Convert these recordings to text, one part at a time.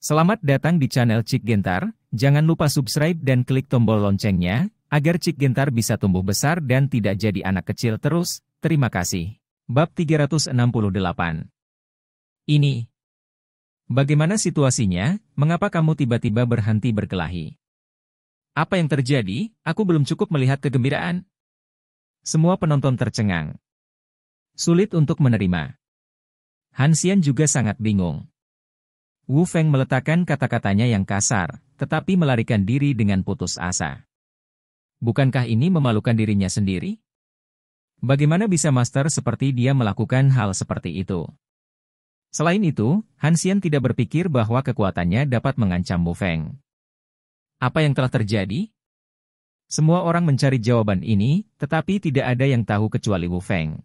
Selamat datang di channel Cik Gentar, jangan lupa subscribe dan klik tombol loncengnya, agar Cik Gentar bisa tumbuh besar dan tidak jadi anak kecil terus, terima kasih. Bab 368 Ini Bagaimana situasinya, mengapa kamu tiba-tiba berhenti berkelahi? Apa yang terjadi, aku belum cukup melihat kegembiraan. Semua penonton tercengang. Sulit untuk menerima. Hansian juga sangat bingung. Wu Feng meletakkan kata-katanya yang kasar, tetapi melarikan diri dengan putus asa. Bukankah ini memalukan dirinya sendiri? Bagaimana bisa master seperti dia melakukan hal seperti itu? Selain itu, Hansian tidak berpikir bahwa kekuatannya dapat mengancam Wu Feng. Apa yang telah terjadi? Semua orang mencari jawaban ini, tetapi tidak ada yang tahu kecuali Wu Feng.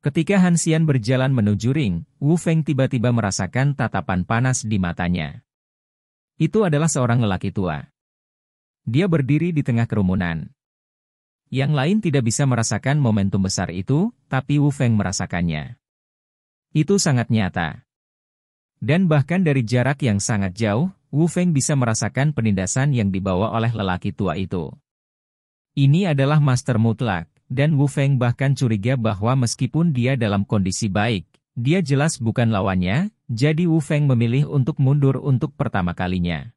Ketika Hansian berjalan menuju ring, Wu Feng tiba-tiba merasakan tatapan panas di matanya. Itu adalah seorang lelaki tua. Dia berdiri di tengah kerumunan. Yang lain tidak bisa merasakan momentum besar itu, tapi Wu Feng merasakannya. Itu sangat nyata. Dan bahkan dari jarak yang sangat jauh, Wu Feng bisa merasakan penindasan yang dibawa oleh lelaki tua itu. Ini adalah master mutlak dan Wu Feng bahkan curiga bahwa meskipun dia dalam kondisi baik, dia jelas bukan lawannya, jadi Wu Feng memilih untuk mundur untuk pertama kalinya.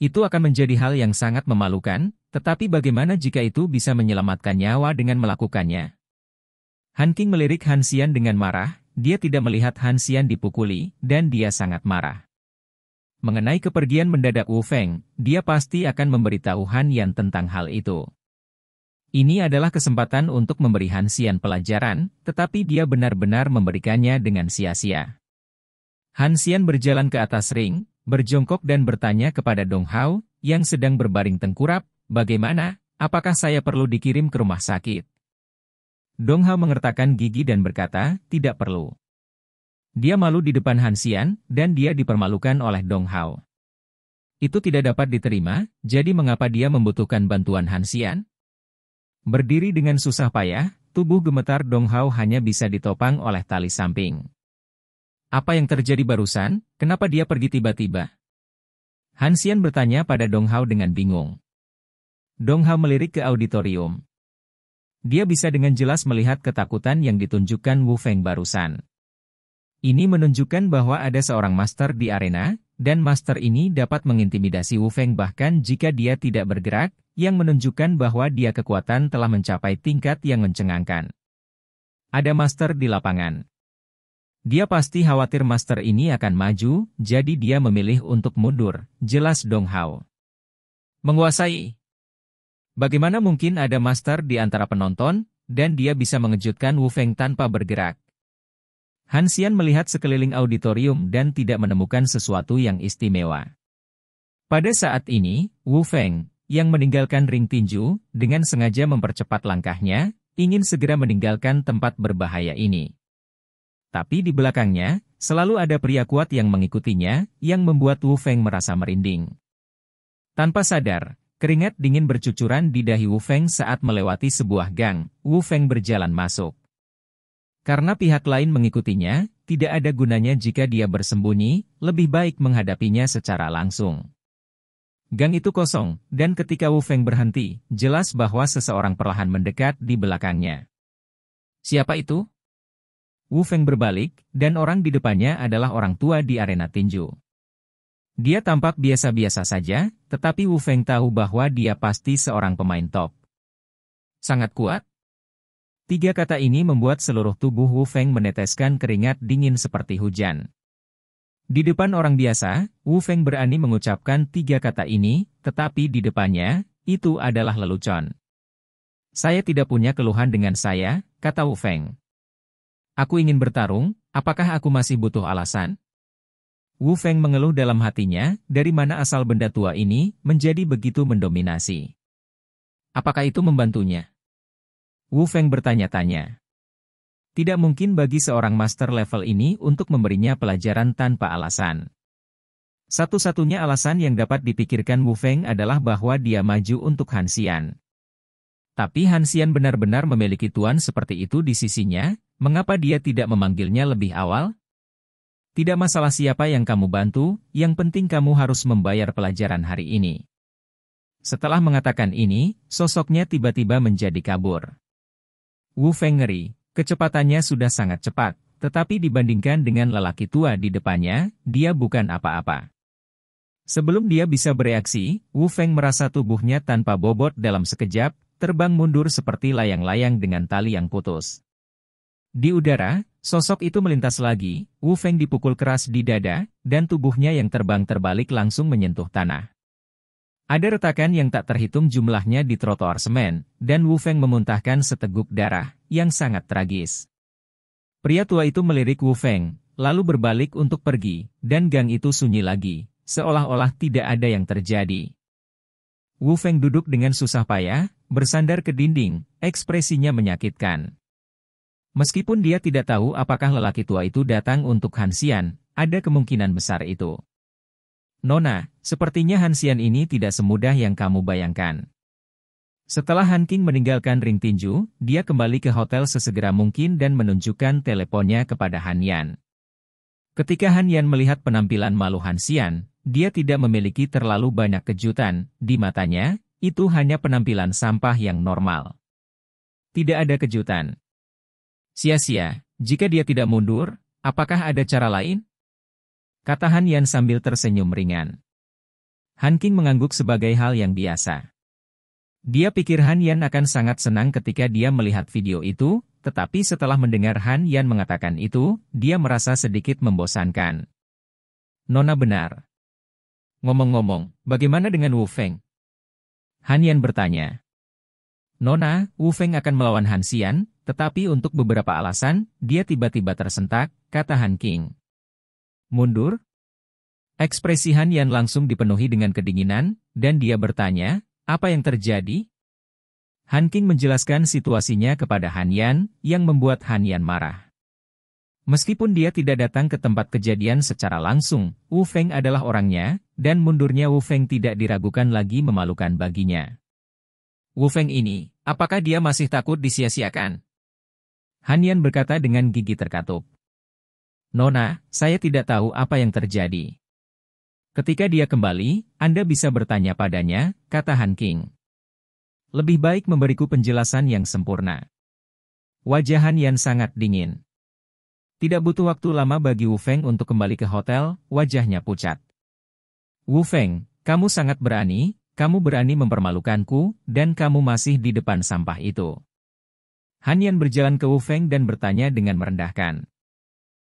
Itu akan menjadi hal yang sangat memalukan, tetapi bagaimana jika itu bisa menyelamatkan nyawa dengan melakukannya? Han King melirik Han Xian dengan marah, dia tidak melihat Han Xian dipukuli, dan dia sangat marah. Mengenai kepergian mendadak Wu Feng, dia pasti akan memberitahu Han Yan tentang hal itu. Ini adalah kesempatan untuk memberi Hansian pelajaran, tetapi dia benar-benar memberikannya dengan sia-sia. Hansian berjalan ke atas ring, berjongkok dan bertanya kepada Dong Hao, yang sedang berbaring tengkurap, bagaimana, apakah saya perlu dikirim ke rumah sakit? Dong Hao mengertakkan gigi dan berkata, tidak perlu. Dia malu di depan Hansian, dan dia dipermalukan oleh Dong Hao. Itu tidak dapat diterima, jadi mengapa dia membutuhkan bantuan Hansian? Berdiri dengan susah payah, tubuh gemetar Dong Hao hanya bisa ditopang oleh tali samping. Apa yang terjadi barusan? Kenapa dia pergi tiba-tiba? Hansian bertanya pada Dong Hao dengan bingung. Dong Hao melirik ke auditorium. Dia bisa dengan jelas melihat ketakutan yang ditunjukkan Wu Feng barusan. Ini menunjukkan bahwa ada seorang master di arena dan master ini dapat mengintimidasi Wu Feng bahkan jika dia tidak bergerak, yang menunjukkan bahwa dia kekuatan telah mencapai tingkat yang mencengangkan. Ada master di lapangan. Dia pasti khawatir master ini akan maju, jadi dia memilih untuk mundur, jelas Dong Hao. Menguasai. Bagaimana mungkin ada master di antara penonton, dan dia bisa mengejutkan Wu Feng tanpa bergerak? Hansian melihat sekeliling auditorium dan tidak menemukan sesuatu yang istimewa. Pada saat ini, Wu Feng, yang meninggalkan ring tinju, dengan sengaja mempercepat langkahnya, ingin segera meninggalkan tempat berbahaya ini. Tapi di belakangnya, selalu ada pria kuat yang mengikutinya, yang membuat Wu Feng merasa merinding. Tanpa sadar, keringat dingin bercucuran di dahi Wu Feng saat melewati sebuah gang, Wu Feng berjalan masuk. Karena pihak lain mengikutinya, tidak ada gunanya jika dia bersembunyi, lebih baik menghadapinya secara langsung. Gang itu kosong, dan ketika Wu Feng berhenti, jelas bahwa seseorang perlahan mendekat di belakangnya. Siapa itu? Wu Feng berbalik, dan orang di depannya adalah orang tua di arena tinju. Dia tampak biasa-biasa saja, tetapi Wu Feng tahu bahwa dia pasti seorang pemain top. Sangat kuat? Tiga kata ini membuat seluruh tubuh Wu Feng meneteskan keringat dingin seperti hujan. Di depan orang biasa, Wu Feng berani mengucapkan tiga kata ini, tetapi di depannya, itu adalah lelucon. Saya tidak punya keluhan dengan saya, kata Wu Feng. Aku ingin bertarung, apakah aku masih butuh alasan? Wu Feng mengeluh dalam hatinya, dari mana asal benda tua ini menjadi begitu mendominasi. Apakah itu membantunya? Wu Feng bertanya-tanya. Tidak mungkin bagi seorang master level ini untuk memberinya pelajaran tanpa alasan. Satu-satunya alasan yang dapat dipikirkan Wu Feng adalah bahwa dia maju untuk Hansian. Tapi Hansian benar-benar memiliki tuan seperti itu di sisinya, mengapa dia tidak memanggilnya lebih awal? Tidak masalah siapa yang kamu bantu, yang penting kamu harus membayar pelajaran hari ini. Setelah mengatakan ini, sosoknya tiba-tiba menjadi kabur. Wu Feng ngeri, kecepatannya sudah sangat cepat, tetapi dibandingkan dengan lelaki tua di depannya, dia bukan apa-apa. Sebelum dia bisa bereaksi, Wu Feng merasa tubuhnya tanpa bobot dalam sekejap, terbang mundur seperti layang-layang dengan tali yang putus. Di udara, sosok itu melintas lagi, Wu Feng dipukul keras di dada, dan tubuhnya yang terbang terbalik langsung menyentuh tanah. Ada retakan yang tak terhitung jumlahnya di trotoar semen, dan Wu Feng memuntahkan seteguk darah, yang sangat tragis. Pria tua itu melirik Wu Feng, lalu berbalik untuk pergi, dan gang itu sunyi lagi, seolah-olah tidak ada yang terjadi. Wu Feng duduk dengan susah payah, bersandar ke dinding, ekspresinya menyakitkan. Meskipun dia tidak tahu apakah lelaki tua itu datang untuk Hansian, ada kemungkinan besar itu. Nona, Sepertinya Hansian ini tidak semudah yang kamu bayangkan. Setelah Han King meninggalkan ring tinju, dia kembali ke hotel sesegera mungkin dan menunjukkan teleponnya kepada Han Yan. Ketika Han Yan melihat penampilan malu Hansian, dia tidak memiliki terlalu banyak kejutan, di matanya, itu hanya penampilan sampah yang normal. Tidak ada kejutan. Sia-sia, jika dia tidak mundur, apakah ada cara lain? Kata Han Yan sambil tersenyum ringan. Han King mengangguk sebagai hal yang biasa. Dia pikir Han Yan akan sangat senang ketika dia melihat video itu, tetapi setelah mendengar Han Yan mengatakan itu, dia merasa sedikit membosankan. Nona benar. Ngomong-ngomong, bagaimana dengan Wu Feng? Han Yan bertanya. Nona, Wu Feng akan melawan Han Xian, tetapi untuk beberapa alasan, dia tiba-tiba tersentak, kata Han King. Mundur? Ekspresi Han Yan langsung dipenuhi dengan kedinginan, dan dia bertanya, apa yang terjadi? Han King menjelaskan situasinya kepada Han Yan, yang membuat Han Yan marah. Meskipun dia tidak datang ke tempat kejadian secara langsung, Wu Feng adalah orangnya, dan mundurnya Wu Feng tidak diragukan lagi memalukan baginya. Wu Feng ini, apakah dia masih takut disia-siakan? Han Yan berkata dengan gigi terkatup. Nona, saya tidak tahu apa yang terjadi. Ketika dia kembali, Anda bisa bertanya padanya, kata Han King. Lebih baik memberiku penjelasan yang sempurna. Wajah Han Yan sangat dingin. Tidak butuh waktu lama bagi Wu Feng untuk kembali ke hotel, wajahnya pucat. Wu Feng, kamu sangat berani, kamu berani mempermalukanku, dan kamu masih di depan sampah itu. Han Yan berjalan ke Wu Feng dan bertanya dengan merendahkan.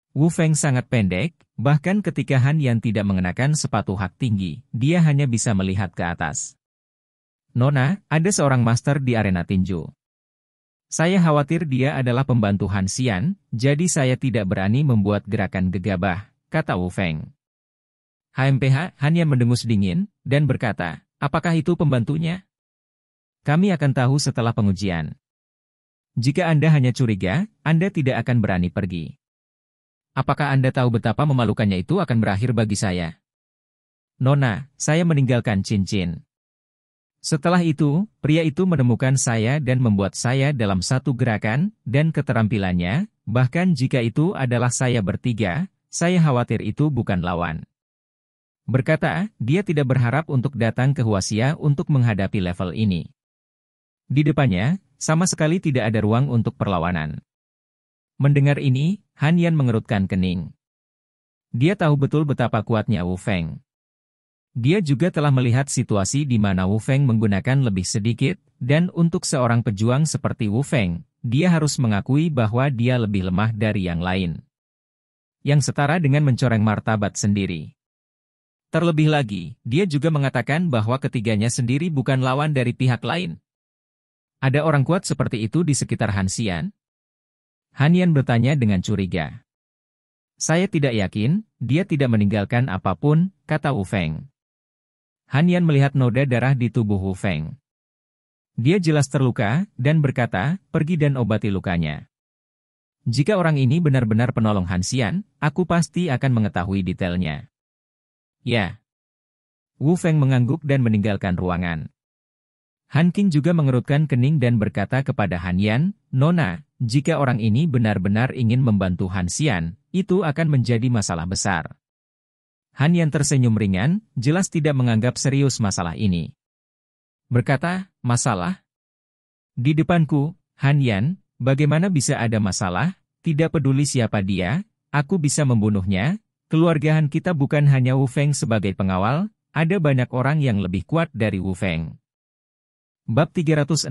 Wu Feng sangat pendek, bahkan ketika Han yang tidak mengenakan sepatu hak tinggi, dia hanya bisa melihat ke atas. Nona, ada seorang master di arena tinju. Saya khawatir dia adalah pembantu Han Xian, jadi saya tidak berani membuat gerakan gegabah, kata Wu Feng. HMPH hanya mendengus dingin, dan berkata, apakah itu pembantunya? Kami akan tahu setelah pengujian. Jika Anda hanya curiga, Anda tidak akan berani pergi. Apakah Anda tahu betapa memalukannya itu akan berakhir bagi saya? Nona, saya meninggalkan cincin. Setelah itu, pria itu menemukan saya dan membuat saya dalam satu gerakan, dan keterampilannya, bahkan jika itu adalah saya bertiga, saya khawatir itu bukan lawan. Berkata, dia tidak berharap untuk datang ke Huasia untuk menghadapi level ini. Di depannya, sama sekali tidak ada ruang untuk perlawanan. Mendengar ini, Han Yan mengerutkan kening. Dia tahu betul betapa kuatnya Wu Feng. Dia juga telah melihat situasi di mana Wu Feng menggunakan lebih sedikit, dan untuk seorang pejuang seperti Wu Feng, dia harus mengakui bahwa dia lebih lemah dari yang lain. Yang setara dengan mencoreng martabat sendiri. Terlebih lagi, dia juga mengatakan bahwa ketiganya sendiri bukan lawan dari pihak lain. Ada orang kuat seperti itu di sekitar Hansian, Hanian bertanya dengan curiga. Saya tidak yakin, dia tidak meninggalkan apapun, kata Wu Feng. Hanian melihat noda darah di tubuh Wu Feng. Dia jelas terluka, dan berkata, pergi dan obati lukanya. Jika orang ini benar-benar penolong Hansian, aku pasti akan mengetahui detailnya. Ya. Wu Feng mengangguk dan meninggalkan ruangan. Han King juga mengerutkan kening dan berkata kepada Han Yan, Nona, jika orang ini benar-benar ingin membantu Han Xian, itu akan menjadi masalah besar. Han Yan tersenyum ringan, jelas tidak menganggap serius masalah ini. Berkata, masalah? Di depanku, Han Yan, bagaimana bisa ada masalah? Tidak peduli siapa dia, aku bisa membunuhnya. Keluarga Han kita bukan hanya Wu Feng sebagai pengawal, ada banyak orang yang lebih kuat dari Wu Feng. Bab 369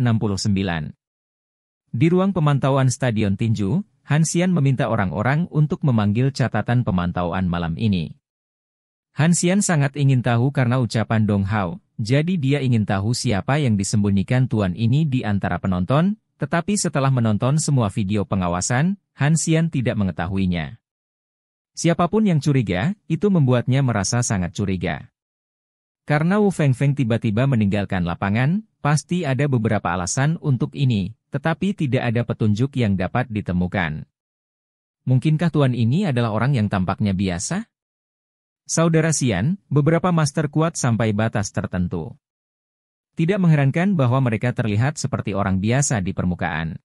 Di ruang pemantauan Stadion Tinju, Hansian meminta orang-orang untuk memanggil catatan pemantauan malam ini. Hansian sangat ingin tahu karena ucapan Dong Hao, jadi dia ingin tahu siapa yang disembunyikan tuan ini di antara penonton, tetapi setelah menonton semua video pengawasan, Hansian tidak mengetahuinya. Siapapun yang curiga, itu membuatnya merasa sangat curiga. Karena Wu Feng tiba-tiba meninggalkan lapangan, pasti ada beberapa alasan untuk ini, tetapi tidak ada petunjuk yang dapat ditemukan. Mungkinkah Tuan ini adalah orang yang tampaknya biasa? Saudara Sian, beberapa master kuat sampai batas tertentu. Tidak mengherankan bahwa mereka terlihat seperti orang biasa di permukaan.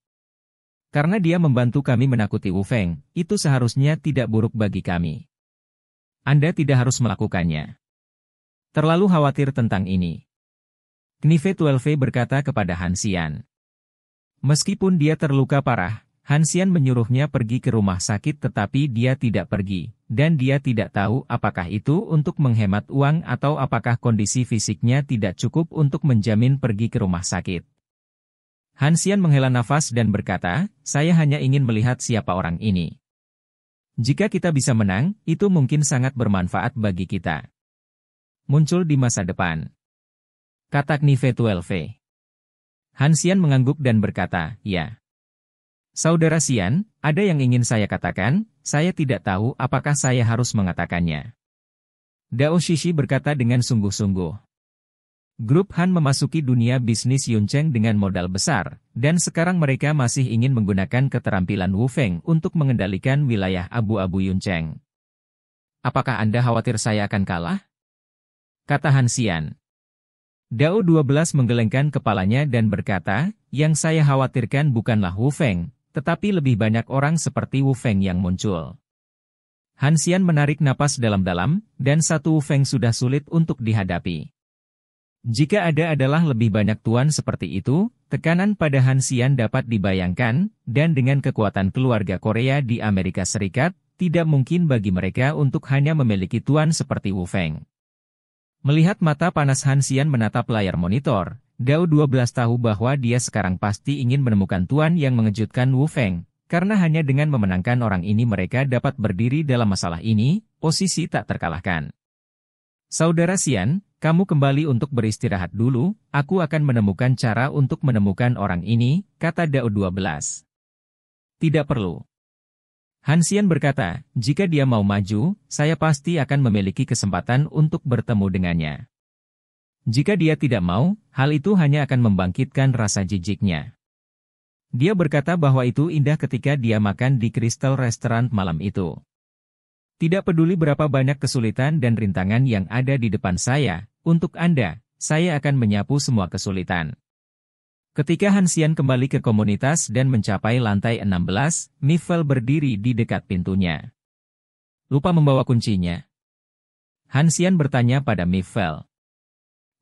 Karena dia membantu kami menakuti Wu Feng, itu seharusnya tidak buruk bagi kami. Anda tidak harus melakukannya. Terlalu khawatir tentang ini. Knive 12 berkata kepada Hansian. Meskipun dia terluka parah, Hansian menyuruhnya pergi ke rumah sakit tetapi dia tidak pergi, dan dia tidak tahu apakah itu untuk menghemat uang atau apakah kondisi fisiknya tidak cukup untuk menjamin pergi ke rumah sakit. Hansian menghela nafas dan berkata, saya hanya ingin melihat siapa orang ini. Jika kita bisa menang, itu mungkin sangat bermanfaat bagi kita muncul di masa depan. Kata Knife 12V. Hansian mengangguk dan berkata, ya. Saudara Sian, ada yang ingin saya katakan, saya tidak tahu apakah saya harus mengatakannya. Dao Shishi berkata dengan sungguh-sungguh. Grup Han memasuki dunia bisnis Yun Cheng dengan modal besar, dan sekarang mereka masih ingin menggunakan keterampilan Wu Feng untuk mengendalikan wilayah abu-abu Yun Cheng. Apakah Anda khawatir saya akan kalah? kata Hansian. Dao 12 menggelengkan kepalanya dan berkata, yang saya khawatirkan bukanlah Wu Feng, tetapi lebih banyak orang seperti Wu Feng yang muncul. Hansian menarik napas dalam-dalam, dan satu Wu Feng sudah sulit untuk dihadapi. Jika ada adalah lebih banyak tuan seperti itu, tekanan pada Hansian dapat dibayangkan, dan dengan kekuatan keluarga Korea di Amerika Serikat, tidak mungkin bagi mereka untuk hanya memiliki tuan seperti Wu Feng. Melihat mata panas Hansian menatap layar monitor, Gao 12 tahu bahwa dia sekarang pasti ingin menemukan tuan yang mengejutkan Wu Feng, karena hanya dengan memenangkan orang ini mereka dapat berdiri dalam masalah ini, posisi tak terkalahkan. Saudara Sian, kamu kembali untuk beristirahat dulu, aku akan menemukan cara untuk menemukan orang ini, kata Dao 12. Tidak perlu. Hansian berkata, jika dia mau maju, saya pasti akan memiliki kesempatan untuk bertemu dengannya. Jika dia tidak mau, hal itu hanya akan membangkitkan rasa jijiknya. Dia berkata bahwa itu indah ketika dia makan di Crystal Restaurant malam itu. Tidak peduli berapa banyak kesulitan dan rintangan yang ada di depan saya, untuk Anda, saya akan menyapu semua kesulitan. Ketika Hansian kembali ke komunitas dan mencapai lantai 16, Mifel berdiri di dekat pintunya. Lupa membawa kuncinya. Hansian bertanya pada Mifel,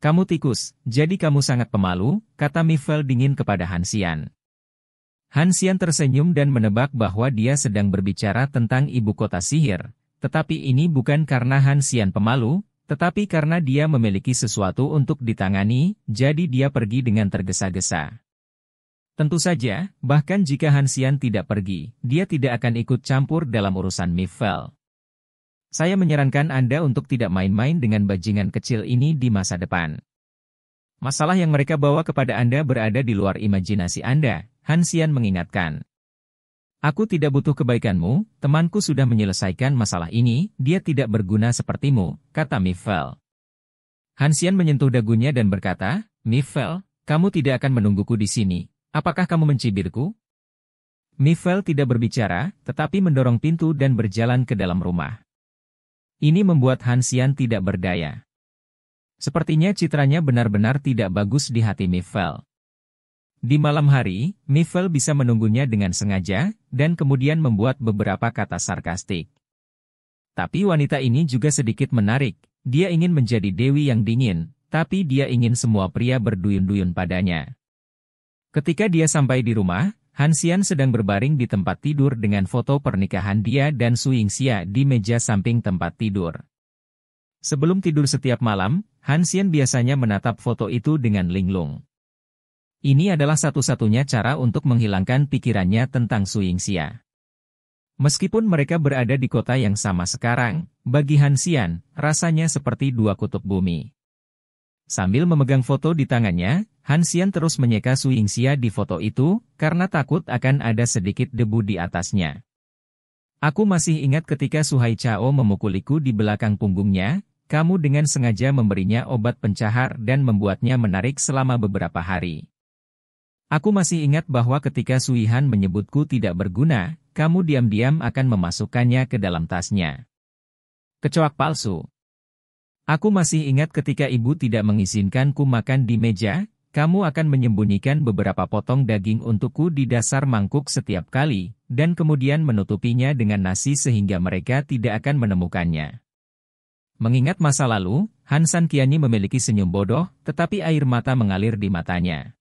Kamu tikus, jadi kamu sangat pemalu, kata Mifel dingin kepada Hansian. Hansian tersenyum dan menebak bahwa dia sedang berbicara tentang ibu kota sihir, tetapi ini bukan karena Hansian pemalu, tetapi karena dia memiliki sesuatu untuk ditangani, jadi dia pergi dengan tergesa-gesa. Tentu saja, bahkan jika Hansian tidak pergi, dia tidak akan ikut campur dalam urusan Mifel. Saya menyarankan Anda untuk tidak main-main dengan bajingan kecil ini di masa depan. Masalah yang mereka bawa kepada Anda berada di luar imajinasi Anda, Hansian mengingatkan. Aku tidak butuh kebaikanmu, temanku sudah menyelesaikan masalah ini, dia tidak berguna sepertimu, kata Mifel. Hansian menyentuh dagunya dan berkata, Mifel, kamu tidak akan menungguku di sini, apakah kamu mencibirku? Mifel tidak berbicara, tetapi mendorong pintu dan berjalan ke dalam rumah. Ini membuat Hansian tidak berdaya. Sepertinya citranya benar-benar tidak bagus di hati Mifel. Di malam hari, Mifel bisa menunggunya dengan sengaja, dan kemudian membuat beberapa kata sarkastik. Tapi wanita ini juga sedikit menarik, dia ingin menjadi dewi yang dingin, tapi dia ingin semua pria berduyun-duyun padanya. Ketika dia sampai di rumah, Hansian sedang berbaring di tempat tidur dengan foto pernikahan dia dan Su Yingxia di meja samping tempat tidur. Sebelum tidur setiap malam, Hansian biasanya menatap foto itu dengan linglung. Ini adalah satu-satunya cara untuk menghilangkan pikirannya tentang Suingxia. Meskipun mereka berada di kota yang sama sekarang, bagi Hansian, rasanya seperti dua kutub bumi. Sambil memegang foto di tangannya, Hansian terus menyeka Suingxia di foto itu, karena takut akan ada sedikit debu di atasnya. Aku masih ingat ketika Suhai Chao memukuliku di belakang punggungnya, kamu dengan sengaja memberinya obat pencahar dan membuatnya menarik selama beberapa hari. Aku masih ingat bahwa ketika Suihan menyebutku tidak berguna, kamu diam-diam akan memasukkannya ke dalam tasnya. Kecoak palsu. Aku masih ingat ketika ibu tidak mengizinkanku makan di meja, kamu akan menyembunyikan beberapa potong daging untukku di dasar mangkuk setiap kali, dan kemudian menutupinya dengan nasi sehingga mereka tidak akan menemukannya. Mengingat masa lalu, Hansan Kiani memiliki senyum bodoh, tetapi air mata mengalir di matanya.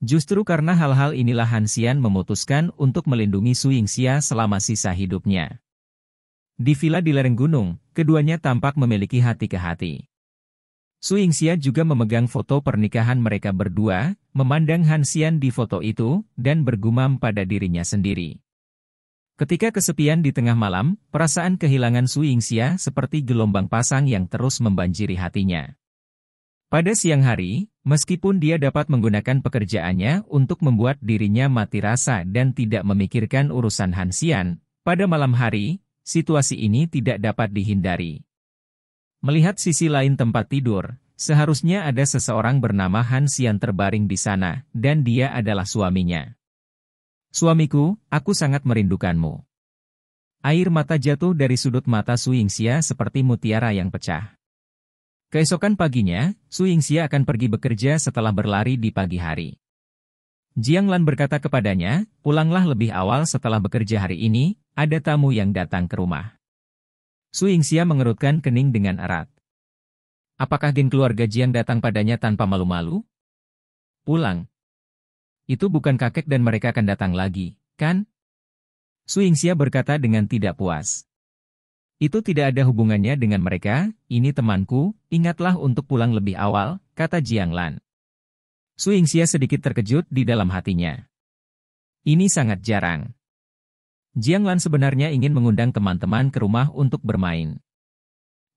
Justru karena hal-hal inilah Hansian memutuskan untuk melindungi Su Yingxia selama sisa hidupnya. Di villa di lereng gunung, keduanya tampak memiliki hati ke hati. Su Yingxia juga memegang foto pernikahan mereka berdua, memandang Hansian di foto itu, dan bergumam pada dirinya sendiri. Ketika kesepian di tengah malam, perasaan kehilangan Su Yingxia seperti gelombang pasang yang terus membanjiri hatinya. Pada siang hari, meskipun dia dapat menggunakan pekerjaannya untuk membuat dirinya mati rasa dan tidak memikirkan urusan Hansian, pada malam hari, situasi ini tidak dapat dihindari. Melihat sisi lain tempat tidur, seharusnya ada seseorang bernama Hansian terbaring di sana, dan dia adalah suaminya. Suamiku, aku sangat merindukanmu. Air mata jatuh dari sudut mata Suingsia seperti mutiara yang pecah. Keesokan paginya, Su Yingxia akan pergi bekerja setelah berlari di pagi hari. Jiang Lan berkata kepadanya, pulanglah lebih awal setelah bekerja hari ini, ada tamu yang datang ke rumah. Su Yingxia mengerutkan kening dengan erat. Apakah geng keluarga Jiang datang padanya tanpa malu-malu? Pulang. Itu bukan kakek dan mereka akan datang lagi, kan? Su Yingxia berkata dengan tidak puas. Itu tidak ada hubungannya dengan mereka, ini temanku, ingatlah untuk pulang lebih awal, kata Jiang Lan. Su Yingxia sedikit terkejut di dalam hatinya. Ini sangat jarang. Jiang Lan sebenarnya ingin mengundang teman-teman ke rumah untuk bermain.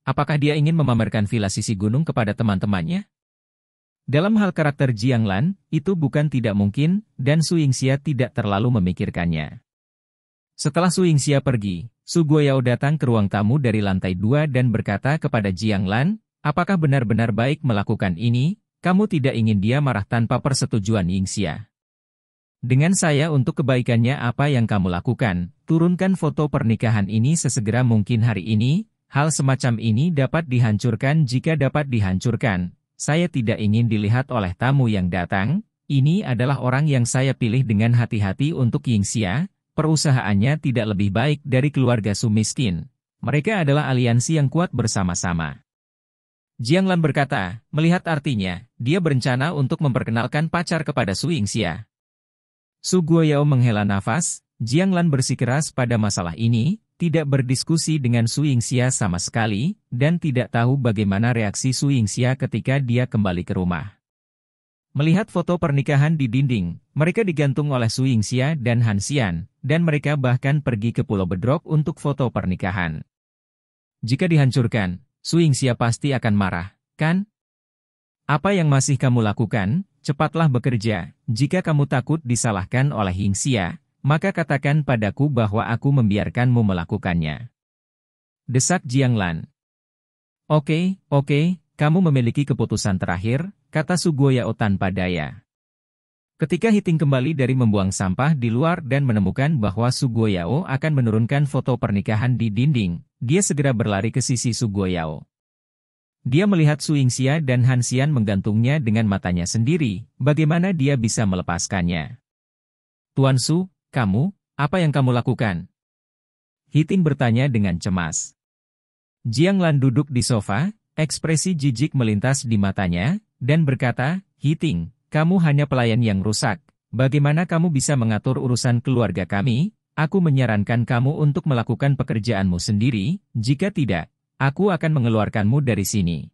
Apakah dia ingin memamerkan villa sisi gunung kepada teman-temannya? Dalam hal karakter Jiang Lan, itu bukan tidak mungkin, dan Su Yingxia tidak terlalu memikirkannya. Setelah Su Yingxia pergi, Sugoyao datang ke ruang tamu dari lantai dua dan berkata kepada Jiang Lan, apakah benar-benar baik melakukan ini, kamu tidak ingin dia marah tanpa persetujuan Yingxia. Dengan saya untuk kebaikannya apa yang kamu lakukan, turunkan foto pernikahan ini sesegera mungkin hari ini, hal semacam ini dapat dihancurkan jika dapat dihancurkan, saya tidak ingin dilihat oleh tamu yang datang, ini adalah orang yang saya pilih dengan hati-hati untuk Yingxia, perusahaannya tidak lebih baik dari keluarga Sumistin. Mereka adalah aliansi yang kuat bersama-sama. Jiang Lan berkata, melihat artinya, dia berencana untuk memperkenalkan pacar kepada Su Yingxia. Su Guoyao menghela nafas, Jiang Lan bersikeras pada masalah ini, tidak berdiskusi dengan Su Yingxia sama sekali, dan tidak tahu bagaimana reaksi Su Yingxia ketika dia kembali ke rumah. Melihat foto pernikahan di dinding, mereka digantung oleh Su Yingxia dan Han Xian, dan mereka bahkan pergi ke Pulau Bedrock untuk foto pernikahan. Jika dihancurkan, Su Yingxia pasti akan marah, kan? Apa yang masih kamu lakukan? Cepatlah bekerja. Jika kamu takut disalahkan oleh Yingxia, maka katakan padaku bahwa aku membiarkanmu melakukannya. Desak Jiang Lan. Oke, okay, oke, okay, kamu memiliki keputusan terakhir, kata Sugoya tanpa daya. Ketika Hiting kembali dari membuang sampah di luar dan menemukan bahwa Sugoyao akan menurunkan foto pernikahan di dinding, dia segera berlari ke sisi Sugoyao. Dia melihat Su Yingxia dan Hansian menggantungnya dengan matanya sendiri, bagaimana dia bisa melepaskannya. Tuan Su, kamu, apa yang kamu lakukan? Hitin bertanya dengan cemas. Jiang Lan duduk di sofa, ekspresi jijik melintas di matanya, dan berkata, Hiting, kamu hanya pelayan yang rusak. Bagaimana kamu bisa mengatur urusan keluarga kami? Aku menyarankan kamu untuk melakukan pekerjaanmu sendiri, jika tidak, aku akan mengeluarkanmu dari sini.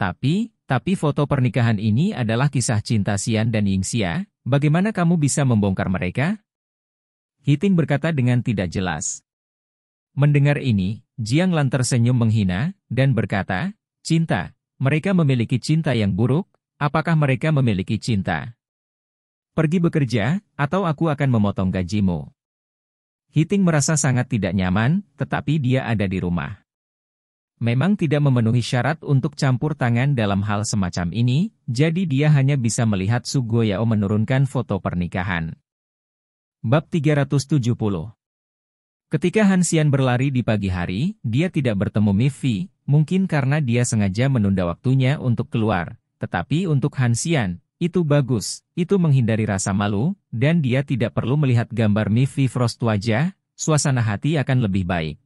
Tapi, tapi foto pernikahan ini adalah kisah cinta Sian dan Yingxia, bagaimana kamu bisa membongkar mereka? Hiting berkata dengan tidak jelas. Mendengar ini, Jiang Lan tersenyum menghina, dan berkata, Cinta, mereka memiliki cinta yang buruk, apakah mereka memiliki cinta? Pergi bekerja, atau aku akan memotong gajimu. Hiting merasa sangat tidak nyaman, tetapi dia ada di rumah. Memang tidak memenuhi syarat untuk campur tangan dalam hal semacam ini, jadi dia hanya bisa melihat Sugoyao menurunkan foto pernikahan. Bab 370 Ketika Hansian berlari di pagi hari, dia tidak bertemu Miffy, mungkin karena dia sengaja menunda waktunya untuk keluar, tetapi untuk Hansian, itu bagus, itu menghindari rasa malu, dan dia tidak perlu melihat gambar Miffy Frost wajah, suasana hati akan lebih baik.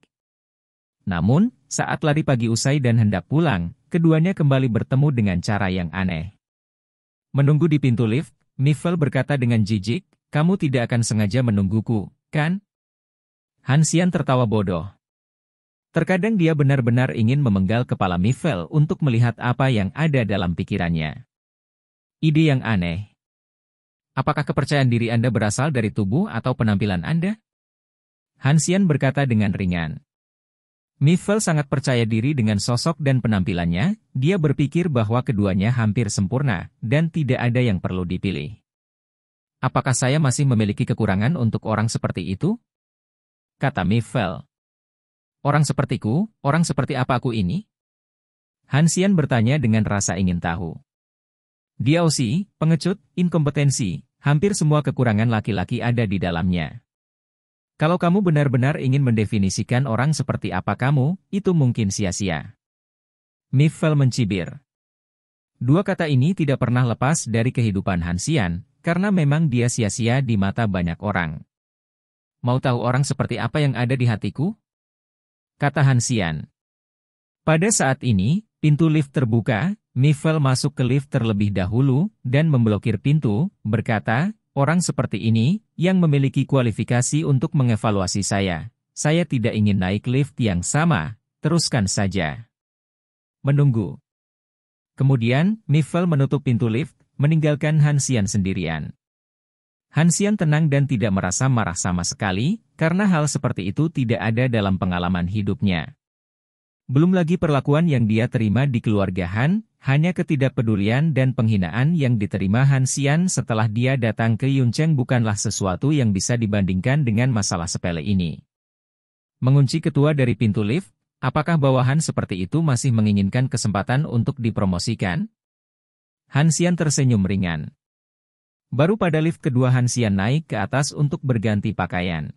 Namun, saat lari pagi usai dan hendak pulang, keduanya kembali bertemu dengan cara yang aneh. Menunggu di pintu lift, Mifel berkata dengan jijik, kamu tidak akan sengaja menungguku, kan? Hansian tertawa bodoh. Terkadang dia benar-benar ingin memenggal kepala Mifel untuk melihat apa yang ada dalam pikirannya. Ide yang aneh. Apakah kepercayaan diri Anda berasal dari tubuh atau penampilan Anda? Hansian berkata dengan ringan. Mifel sangat percaya diri dengan sosok dan penampilannya, dia berpikir bahwa keduanya hampir sempurna, dan tidak ada yang perlu dipilih. Apakah saya masih memiliki kekurangan untuk orang seperti itu? Kata Mifel. Orang sepertiku, orang seperti apa aku ini? Hansian bertanya dengan rasa ingin tahu. Dia pengecut, inkompetensi, hampir semua kekurangan laki-laki ada di dalamnya. Kalau kamu benar-benar ingin mendefinisikan orang seperti apa kamu, itu mungkin sia-sia. Mifel mencibir. Dua kata ini tidak pernah lepas dari kehidupan Hansian, karena memang dia sia-sia di mata banyak orang. Mau tahu orang seperti apa yang ada di hatiku? kata Hansian. Pada saat ini, pintu lift terbuka, Mifel masuk ke lift terlebih dahulu dan memblokir pintu, berkata, orang seperti ini, yang memiliki kualifikasi untuk mengevaluasi saya. Saya tidak ingin naik lift yang sama, teruskan saja. Menunggu. Kemudian, Mifel menutup pintu lift, meninggalkan Hansian sendirian. Hansian tenang dan tidak merasa marah sama sekali, karena hal seperti itu tidak ada dalam pengalaman hidupnya. Belum lagi perlakuan yang dia terima di keluarga Han, hanya ketidakpedulian dan penghinaan yang diterima Hansian setelah dia datang ke Cheng bukanlah sesuatu yang bisa dibandingkan dengan masalah sepele ini. Mengunci ketua dari pintu lift, apakah bawahan seperti itu masih menginginkan kesempatan untuk dipromosikan? Hansian tersenyum ringan. Baru pada lift kedua Hansian naik ke atas untuk berganti pakaian.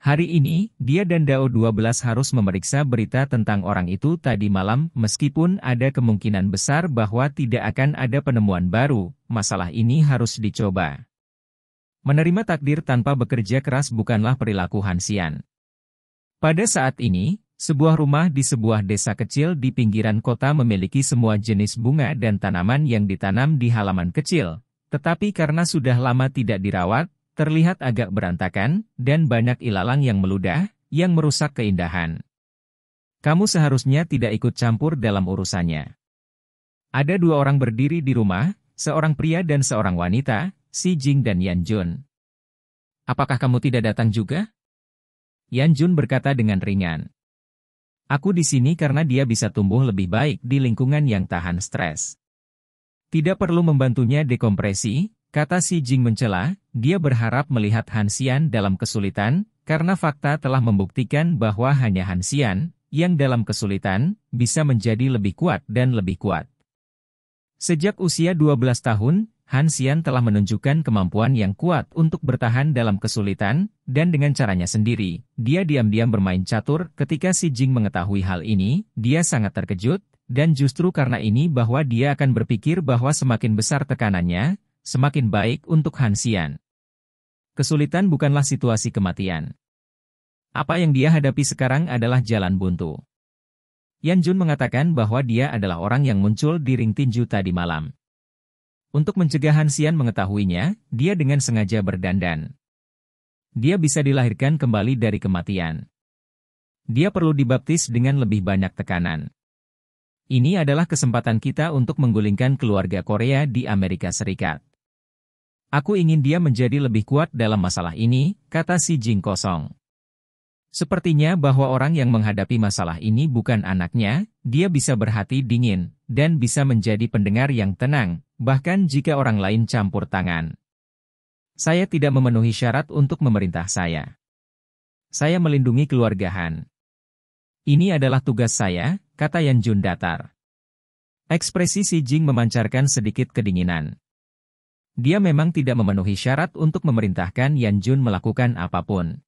Hari ini, dia dan Dao 12 harus memeriksa berita tentang orang itu tadi malam, meskipun ada kemungkinan besar bahwa tidak akan ada penemuan baru, masalah ini harus dicoba. Menerima takdir tanpa bekerja keras bukanlah perilaku Hansian. Pada saat ini, sebuah rumah di sebuah desa kecil di pinggiran kota memiliki semua jenis bunga dan tanaman yang ditanam di halaman kecil, tetapi karena sudah lama tidak dirawat, terlihat agak berantakan, dan banyak ilalang yang meludah, yang merusak keindahan. Kamu seharusnya tidak ikut campur dalam urusannya. Ada dua orang berdiri di rumah, seorang pria dan seorang wanita, Si Jing dan Yan Jun. Apakah kamu tidak datang juga? Yan Jun berkata dengan ringan. Aku di sini karena dia bisa tumbuh lebih baik di lingkungan yang tahan stres. Tidak perlu membantunya dekompresi, kata Xi Jing mencela, dia berharap melihat Hansian dalam kesulitan, karena fakta telah membuktikan bahwa hanya Hansian yang dalam kesulitan bisa menjadi lebih kuat dan lebih kuat. Sejak usia 12 tahun, Hansian telah menunjukkan kemampuan yang kuat untuk bertahan dalam kesulitan, dan dengan caranya sendiri, dia diam-diam bermain catur. Ketika Si Jing mengetahui hal ini, dia sangat terkejut, dan justru karena ini bahwa dia akan berpikir bahwa semakin besar tekanannya, semakin baik untuk Hansian. Kesulitan bukanlah situasi kematian. Apa yang dia hadapi sekarang adalah jalan buntu. Yan Jun mengatakan bahwa dia adalah orang yang muncul di ring tinju tadi malam. Untuk mencegah Hansian mengetahuinya, dia dengan sengaja berdandan. Dia bisa dilahirkan kembali dari kematian. Dia perlu dibaptis dengan lebih banyak tekanan. Ini adalah kesempatan kita untuk menggulingkan keluarga Korea di Amerika Serikat. Aku ingin dia menjadi lebih kuat dalam masalah ini, kata si Jing Kosong. Sepertinya bahwa orang yang menghadapi masalah ini bukan anaknya, dia bisa berhati dingin, dan bisa menjadi pendengar yang tenang, bahkan jika orang lain campur tangan. Saya tidak memenuhi syarat untuk memerintah saya. Saya melindungi keluarga Han. Ini adalah tugas saya, kata Yan Jun datar. Ekspresi Si Jing memancarkan sedikit kedinginan. Dia memang tidak memenuhi syarat untuk memerintahkan Yan Jun melakukan apapun.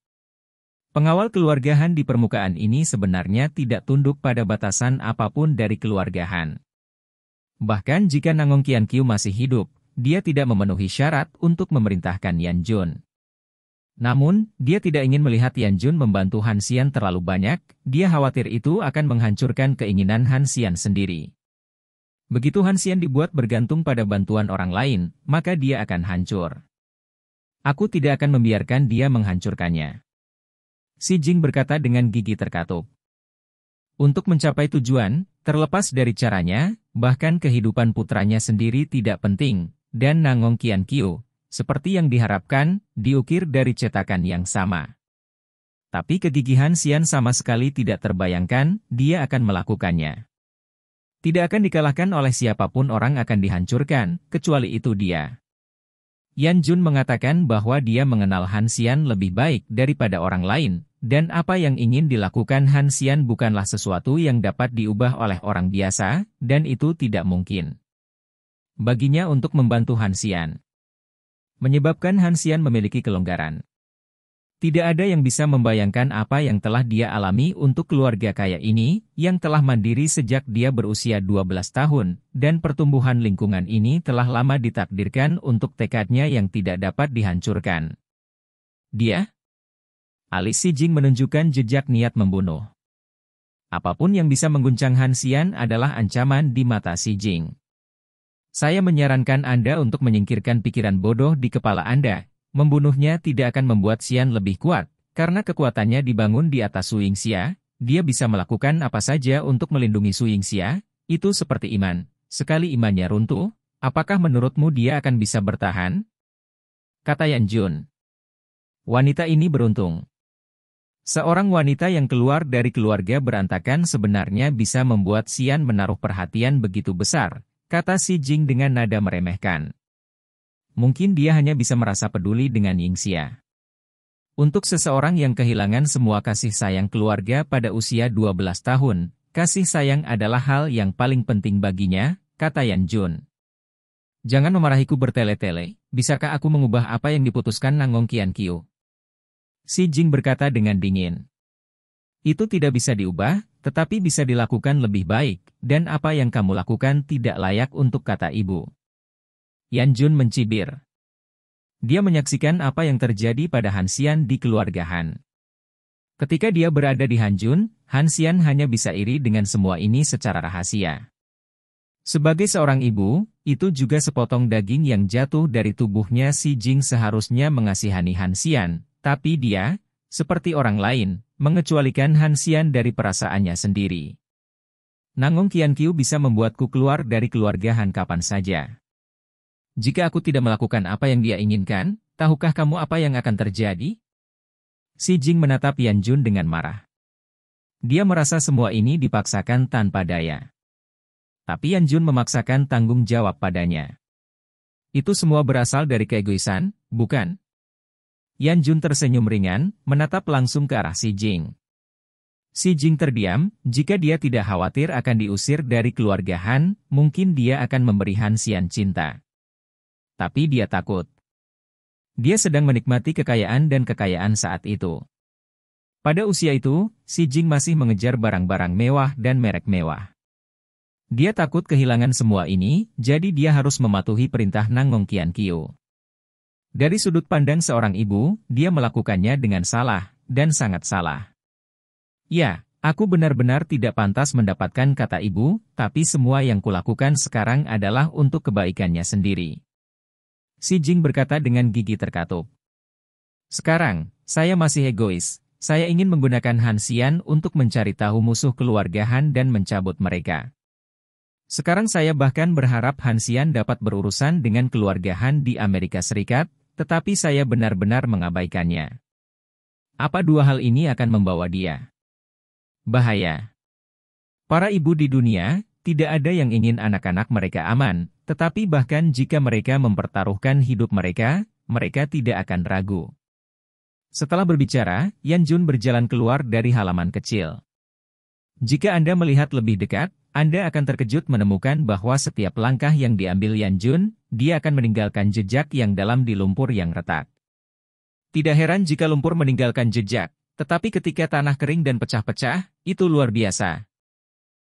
Pengawal keluarga Han di permukaan ini sebenarnya tidak tunduk pada batasan apapun dari keluarga Han. Bahkan jika Nangong Qian Qiu masih hidup, dia tidak memenuhi syarat untuk memerintahkan Yan Jun. Namun, dia tidak ingin melihat Yan Jun membantu Han Xian terlalu banyak, dia khawatir itu akan menghancurkan keinginan Han Xian sendiri. Begitu Han Xian dibuat bergantung pada bantuan orang lain, maka dia akan hancur. Aku tidak akan membiarkan dia menghancurkannya. Si Jing berkata dengan gigi terkatup. Untuk mencapai tujuan, terlepas dari caranya, bahkan kehidupan putranya sendiri tidak penting, dan Nangong Qian Qiu, seperti yang diharapkan, diukir dari cetakan yang sama. Tapi kegigihan Sian sama sekali tidak terbayangkan, dia akan melakukannya. Tidak akan dikalahkan oleh siapapun orang akan dihancurkan, kecuali itu dia. Yan Jun mengatakan bahwa dia mengenal Han Xian lebih baik daripada orang lain, dan apa yang ingin dilakukan Han Xian bukanlah sesuatu yang dapat diubah oleh orang biasa, dan itu tidak mungkin. Baginya untuk membantu Han Xian menyebabkan Hansian memiliki kelonggaran. Tidak ada yang bisa membayangkan apa yang telah dia alami untuk keluarga kaya ini, yang telah mandiri sejak dia berusia 12 tahun, dan pertumbuhan lingkungan ini telah lama ditakdirkan untuk tekadnya yang tidak dapat dihancurkan. Dia? Ali Jing menunjukkan jejak niat membunuh. Apapun yang bisa mengguncang Hansian adalah ancaman di mata Jing. Saya menyarankan Anda untuk menyingkirkan pikiran bodoh di kepala Anda. Membunuhnya tidak akan membuat Sian lebih kuat, karena kekuatannya dibangun di atas Su Xia. dia bisa melakukan apa saja untuk melindungi Su Xia. itu seperti iman. Sekali imannya runtuh, apakah menurutmu dia akan bisa bertahan? Kata Yan Jun. Wanita ini beruntung. Seorang wanita yang keluar dari keluarga berantakan sebenarnya bisa membuat Sian menaruh perhatian begitu besar, Kata Xi Jing dengan nada meremehkan. Mungkin dia hanya bisa merasa peduli dengan Ying Xia. Untuk seseorang yang kehilangan semua kasih sayang keluarga pada usia 12 tahun, kasih sayang adalah hal yang paling penting baginya, kata Yan Jun. Jangan memarahiku bertele-tele, bisakah aku mengubah apa yang diputuskan Nangong Qian Qiu? Xi Jing berkata dengan dingin. Itu tidak bisa diubah, tetapi bisa dilakukan lebih baik, dan apa yang kamu lakukan tidak layak untuk kata ibu. Yan Jun mencibir. Dia menyaksikan apa yang terjadi pada Han Xian di keluarga Han. Ketika dia berada di Han Jun, Han Xian hanya bisa iri dengan semua ini secara rahasia. Sebagai seorang ibu, itu juga sepotong daging yang jatuh dari tubuhnya si Jing seharusnya mengasihani Han Xian, tapi dia, seperti orang lain, mengecualikan Xian dari perasaannya sendiri. Nangong Qiu bisa membuatku keluar dari keluarga Han kapan saja. Jika aku tidak melakukan apa yang dia inginkan, tahukah kamu apa yang akan terjadi? Si Jing menatap Yan Jun dengan marah. Dia merasa semua ini dipaksakan tanpa daya. Tapi Yan Jun memaksakan tanggung jawab padanya. Itu semua berasal dari keegoisan, bukan? Yan Jun tersenyum ringan, menatap langsung ke arah Si Jing. Si Jing terdiam, jika dia tidak khawatir akan diusir dari keluarga Han, mungkin dia akan memberi Han Xian cinta. Tapi dia takut. Dia sedang menikmati kekayaan dan kekayaan saat itu. Pada usia itu, Si Jing masih mengejar barang-barang mewah dan merek mewah. Dia takut kehilangan semua ini, jadi dia harus mematuhi perintah Nangong Qian Qiu. Dari sudut pandang seorang ibu, dia melakukannya dengan salah, dan sangat salah. Ya, aku benar-benar tidak pantas mendapatkan kata ibu, tapi semua yang kulakukan sekarang adalah untuk kebaikannya sendiri. Si Jing berkata dengan gigi terkatup. Sekarang, saya masih egois. Saya ingin menggunakan Hansian untuk mencari tahu musuh keluarga Han dan mencabut mereka. Sekarang saya bahkan berharap Hansian dapat berurusan dengan keluarga Han di Amerika Serikat, tetapi saya benar-benar mengabaikannya. Apa dua hal ini akan membawa dia? Bahaya. Para ibu di dunia, tidak ada yang ingin anak-anak mereka aman, tetapi bahkan jika mereka mempertaruhkan hidup mereka, mereka tidak akan ragu. Setelah berbicara, Yan Jun berjalan keluar dari halaman kecil. Jika Anda melihat lebih dekat, anda akan terkejut menemukan bahwa setiap langkah yang diambil Yan Jun, dia akan meninggalkan jejak yang dalam di lumpur yang retak. Tidak heran jika lumpur meninggalkan jejak, tetapi ketika tanah kering dan pecah-pecah, itu luar biasa.